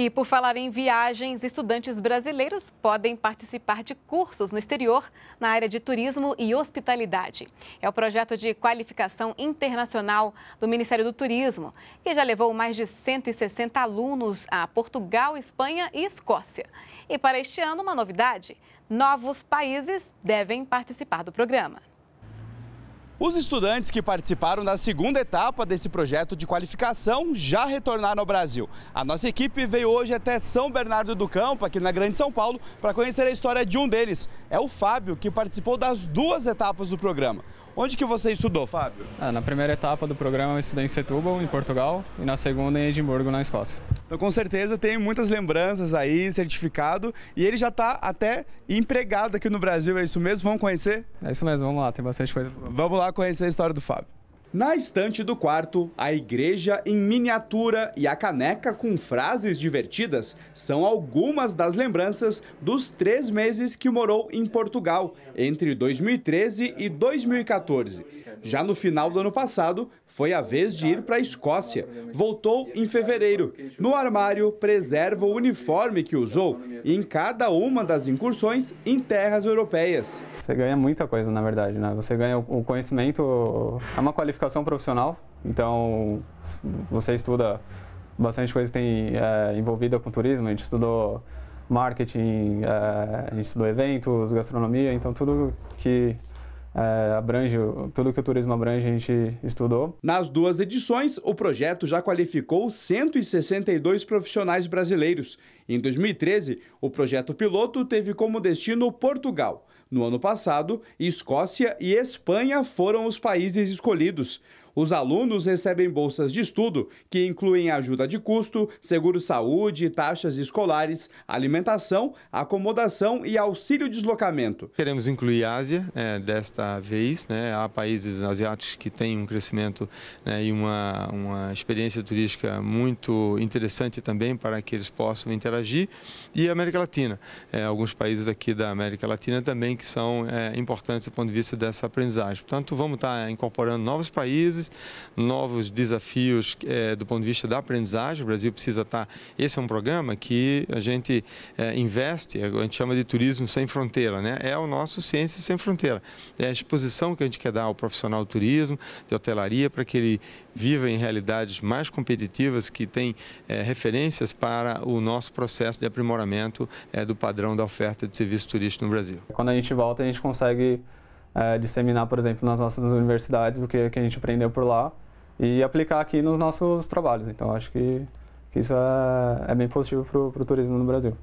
E por falar em viagens, estudantes brasileiros podem participar de cursos no exterior na área de turismo e hospitalidade. É o projeto de qualificação internacional do Ministério do Turismo, que já levou mais de 160 alunos a Portugal, Espanha e Escócia. E para este ano, uma novidade: novos países devem participar do programa. Os estudantes que participaram da segunda etapa desse projeto de qualificação já retornaram ao Brasil. A nossa equipe veio hoje até São Bernardo do Campo, aqui na Grande São Paulo, para conhecer a história de um deles. É o Fábio, que participou das duas etapas do programa. Onde que você estudou, Fábio? Ah, na primeira etapa do programa eu estudei em Setúbal, em Portugal, e na segunda em Edimburgo, na Escócia. Então, com certeza, tem muitas lembranças aí, certificado. E ele já está até empregado aqui no Brasil, é isso mesmo? Vamos conhecer? É isso mesmo, vamos lá, tem bastante coisa. Vamos lá conhecer a história do Fábio. Na estante do quarto, a igreja em miniatura e a caneca com frases divertidas são algumas das lembranças dos três meses que morou em Portugal, entre 2013 e 2014. Já no final do ano passado, foi a vez de ir para a Escócia. Voltou em fevereiro. No armário, preserva o uniforme que usou em cada uma das incursões em terras europeias. Você ganha muita coisa, na verdade, né? Você ganha o conhecimento, é uma qualificação qualificação profissional, então você estuda bastante coisa tem é, envolvida com turismo, a gente estudou marketing, é, a gente estudou eventos, gastronomia, então tudo que é, abrange, tudo que o turismo abrange, a gente estudou. Nas duas edições, o projeto já qualificou 162 profissionais brasileiros em 2013, o projeto piloto teve como destino Portugal. No ano passado, Escócia e Espanha foram os países escolhidos. Os alunos recebem bolsas de estudo, que incluem ajuda de custo, seguro-saúde, taxas escolares, alimentação, acomodação e auxílio-deslocamento. Queremos incluir a Ásia é, desta vez. Né? Há países asiáticos que têm um crescimento né, e uma, uma experiência turística muito interessante também para que eles possam interagir e a América Latina. É, alguns países aqui da América Latina também que são é, importantes do ponto de vista dessa aprendizagem. Portanto, vamos estar tá incorporando novos países, novos desafios é, do ponto de vista da aprendizagem. O Brasil precisa estar. Tá, esse é um programa que a gente é, investe, é, a gente chama de turismo sem fronteira, né? É o nosso Ciência Sem Fronteira. É a exposição que a gente quer dar ao profissional do turismo, de hotelaria, para que ele viva em realidades mais competitivas, que tem é, referências para o nosso processo processo de aprimoramento é, do padrão da oferta de serviço turístico no Brasil. Quando a gente volta, a gente consegue é, disseminar, por exemplo, nas nossas universidades o que, que a gente aprendeu por lá e aplicar aqui nos nossos trabalhos. Então, acho que, que isso é, é bem positivo para o turismo no Brasil.